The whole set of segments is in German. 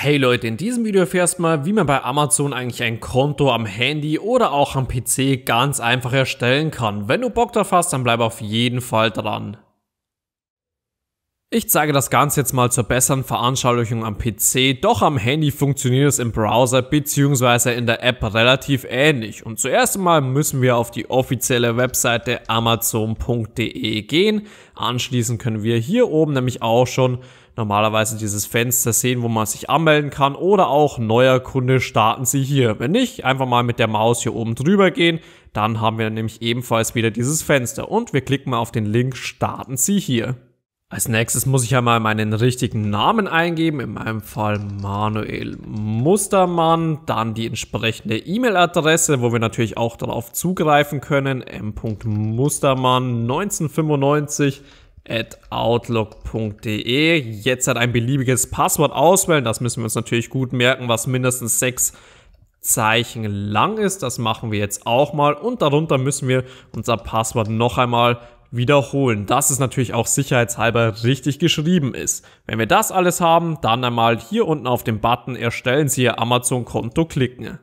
Hey Leute, in diesem Video erfährst du mal, wie man bei Amazon eigentlich ein Konto am Handy oder auch am PC ganz einfach erstellen kann. Wenn du Bock drauf hast, dann bleib auf jeden Fall dran. Ich zeige das Ganze jetzt mal zur besseren Veranschaulichung am PC, doch am Handy funktioniert es im Browser bzw. in der App relativ ähnlich. Und zuerst einmal müssen wir auf die offizielle Webseite amazon.de gehen. Anschließend können wir hier oben nämlich auch schon normalerweise dieses Fenster sehen, wo man sich anmelden kann oder auch neuer Kunde starten Sie hier. Wenn nicht, einfach mal mit der Maus hier oben drüber gehen, dann haben wir nämlich ebenfalls wieder dieses Fenster und wir klicken mal auf den Link starten Sie hier. Als nächstes muss ich ja mal meinen richtigen Namen eingeben, in meinem Fall Manuel Mustermann, dann die entsprechende E-Mail-Adresse, wo wir natürlich auch darauf zugreifen können, m.mustermann1995 at outlook.de. Jetzt hat ein beliebiges Passwort auswählen, das müssen wir uns natürlich gut merken, was mindestens sechs Zeichen lang ist. Das machen wir jetzt auch mal und darunter müssen wir unser Passwort noch einmal wiederholen, dass es natürlich auch sicherheitshalber richtig geschrieben ist. Wenn wir das alles haben, dann einmal hier unten auf den Button Erstellen Sie Ihr Amazon-Konto klicken.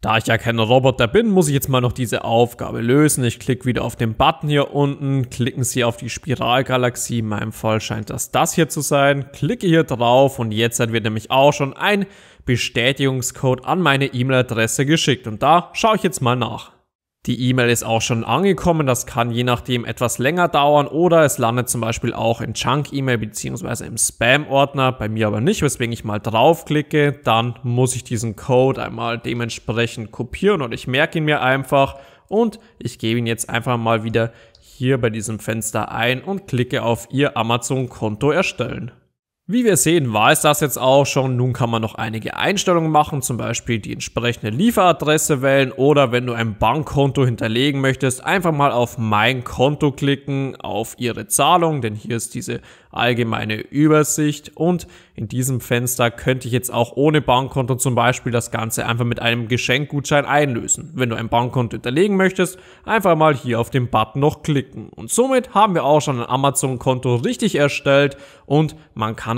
Da ich ja kein Roboter bin, muss ich jetzt mal noch diese Aufgabe lösen. Ich klicke wieder auf den Button hier unten, klicken Sie auf die Spiralgalaxie, in meinem Fall scheint das das hier zu sein, klicke hier drauf und jetzt wird nämlich auch schon ein Bestätigungscode an meine E-Mail-Adresse geschickt und da schaue ich jetzt mal nach. Die E-Mail ist auch schon angekommen. Das kann je nachdem etwas länger dauern oder es landet zum Beispiel auch in Junk-E-Mail beziehungsweise im Spam-Ordner. Bei mir aber nicht, weswegen ich mal draufklicke. Dann muss ich diesen Code einmal dementsprechend kopieren und ich merke ihn mir einfach und ich gebe ihn jetzt einfach mal wieder hier bei diesem Fenster ein und klicke auf Ihr Amazon-Konto erstellen. Wie wir sehen, war es das jetzt auch schon. Nun kann man noch einige Einstellungen machen, zum Beispiel die entsprechende Lieferadresse wählen oder wenn du ein Bankkonto hinterlegen möchtest, einfach mal auf Mein Konto klicken, auf Ihre Zahlung, denn hier ist diese allgemeine Übersicht und in diesem Fenster könnte ich jetzt auch ohne Bankkonto zum Beispiel das Ganze einfach mit einem Geschenkgutschein einlösen. Wenn du ein Bankkonto hinterlegen möchtest, einfach mal hier auf den Button noch klicken. Und somit haben wir auch schon ein Amazon-Konto richtig erstellt und man kann